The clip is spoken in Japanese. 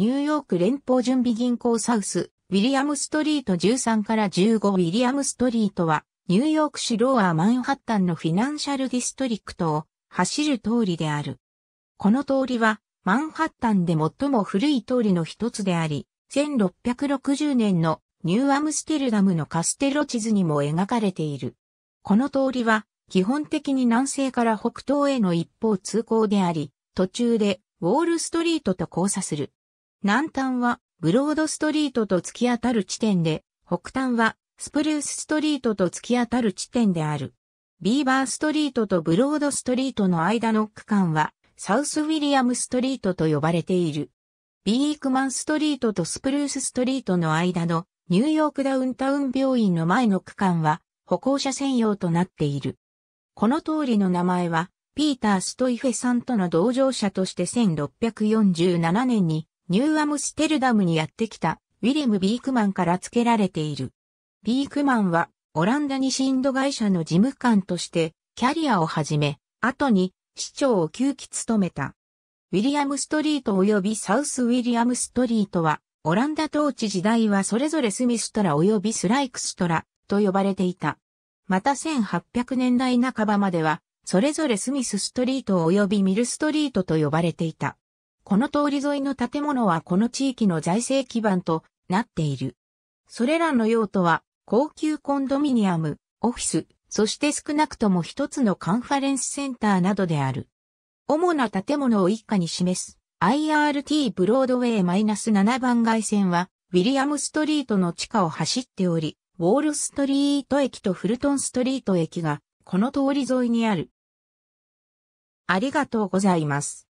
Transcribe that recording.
ニューヨーク連邦準備銀行サウス、ウィリアムストリート13から15ウィリアムストリートは、ニューヨーク市ローアーマンハッタンのフィナンシャルディストリクトを走る通りである。この通りは、マンハッタンで最も古い通りの一つであり、1660年のニューアムステルダムのカステロ地図にも描かれている。この通りは、基本的に南西から北東への一方通行であり、途中でウォールストリートと交差する。南端はブロードストリートと突き当たる地点で、北端はスプルースストリートと突き当たる地点である。ビーバーストリートとブロードストリートの間の区間は、サウスウィリアムストリートと呼ばれている。ビークマンストリートとスプルースストリートの間のニューヨークダウンタウン病院の前の区間は歩行者専用となっている。この通りの名前は、ピーター・ストイフェさんとの同乗者として1647年にニューアムステルダムにやってきたウィレム・ビークマンから付けられている。ビークマンはオランダにインド会社の事務官としてキャリアを始め、後に市長を9期務めた。ウィリアムストリート及びサウスウィリアムストリートは、オランダ統治時代はそれぞれスミストラ及びスライクストラと呼ばれていた。また1800年代半ばまでは、それぞれスミスストリート及びミルストリートと呼ばれていた。この通り沿いの建物はこの地域の財政基盤となっている。それらの用途は、高級コンドミニアム、オフィス、そして少なくとも一つのカンファレンスセンターなどである。主な建物を一家に示す IRT ブロードウェイ -7 番街線は、ウィリアムストリートの地下を走っており、ウォールストリート駅とフルトンストリート駅が、この通り沿いにある。ありがとうございます。